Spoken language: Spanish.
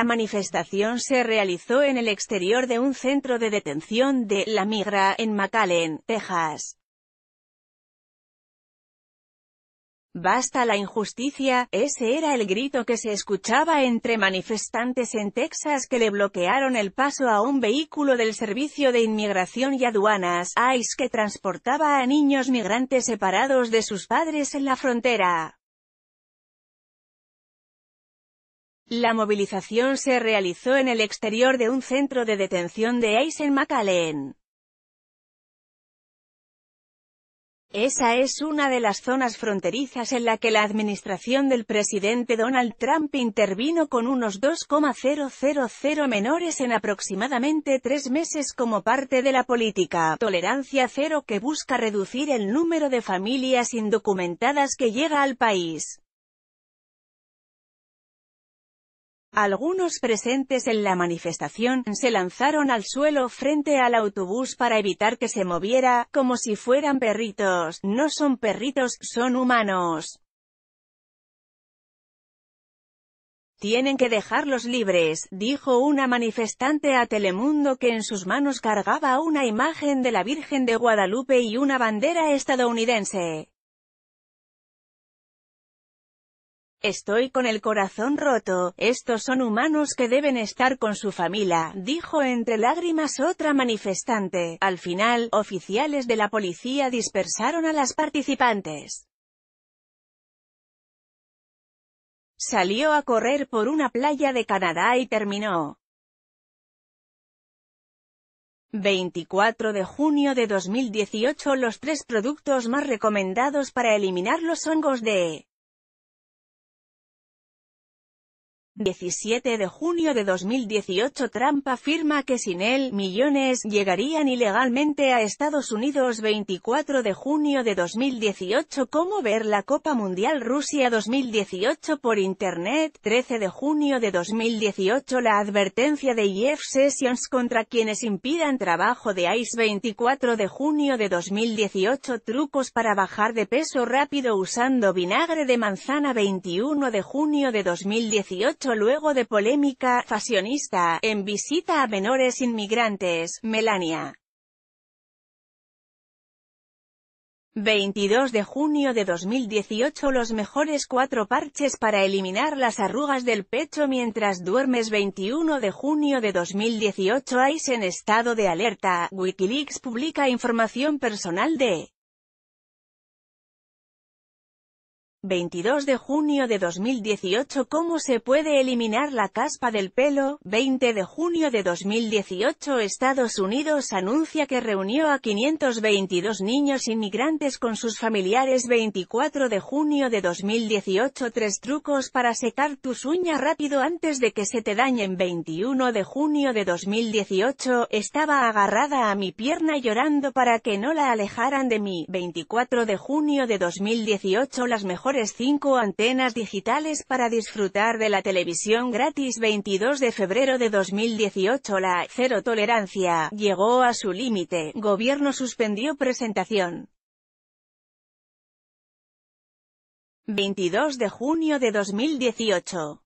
La manifestación se realizó en el exterior de un centro de detención de La Migra, en McAllen, Texas. Basta la injusticia, ese era el grito que se escuchaba entre manifestantes en Texas que le bloquearon el paso a un vehículo del Servicio de Inmigración y Aduanas, ICE que transportaba a niños migrantes separados de sus padres en la frontera. La movilización se realizó en el exterior de un centro de detención de McAllen. Esa es una de las zonas fronterizas en la que la administración del presidente Donald Trump intervino con unos 2,000 menores en aproximadamente tres meses como parte de la política tolerancia cero que busca reducir el número de familias indocumentadas que llega al país. Algunos presentes en la manifestación, se lanzaron al suelo frente al autobús para evitar que se moviera, como si fueran perritos, no son perritos, son humanos. Tienen que dejarlos libres, dijo una manifestante a Telemundo que en sus manos cargaba una imagen de la Virgen de Guadalupe y una bandera estadounidense. Estoy con el corazón roto, estos son humanos que deben estar con su familia, dijo entre lágrimas otra manifestante. Al final, oficiales de la policía dispersaron a las participantes. Salió a correr por una playa de Canadá y terminó. 24 de junio de 2018 Los tres productos más recomendados para eliminar los hongos de 17 de junio de 2018 Trump afirma que sin él, millones llegarían ilegalmente a Estados Unidos 24 de junio de 2018 Cómo ver la Copa Mundial Rusia 2018 por Internet 13 de junio de 2018 La advertencia de Jeff Sessions contra quienes impidan trabajo de ICE 24 de junio de 2018 Trucos para bajar de peso rápido usando vinagre de manzana 21 de junio de 2018 luego de polémica, fashionista, en visita a menores inmigrantes, Melania. 22 de junio de 2018 Los mejores cuatro parches para eliminar las arrugas del pecho mientras duermes 21 de junio de 2018 ICE en estado de alerta, Wikileaks publica información personal de 22 de junio de 2018 ¿Cómo se puede eliminar la caspa del pelo? 20 de junio de 2018 Estados Unidos anuncia que reunió a 522 niños inmigrantes con sus familiares 24 de junio de 2018 Tres trucos para secar tus uñas rápido antes de que se te dañen 21 de junio de 2018 Estaba agarrada a mi pierna llorando para que no la alejaran de mí 24 de junio de 2018 Las mejores 5 antenas digitales para disfrutar de la televisión gratis 22 de febrero de 2018 La cero tolerancia llegó a su límite, gobierno suspendió presentación. 22 de junio de 2018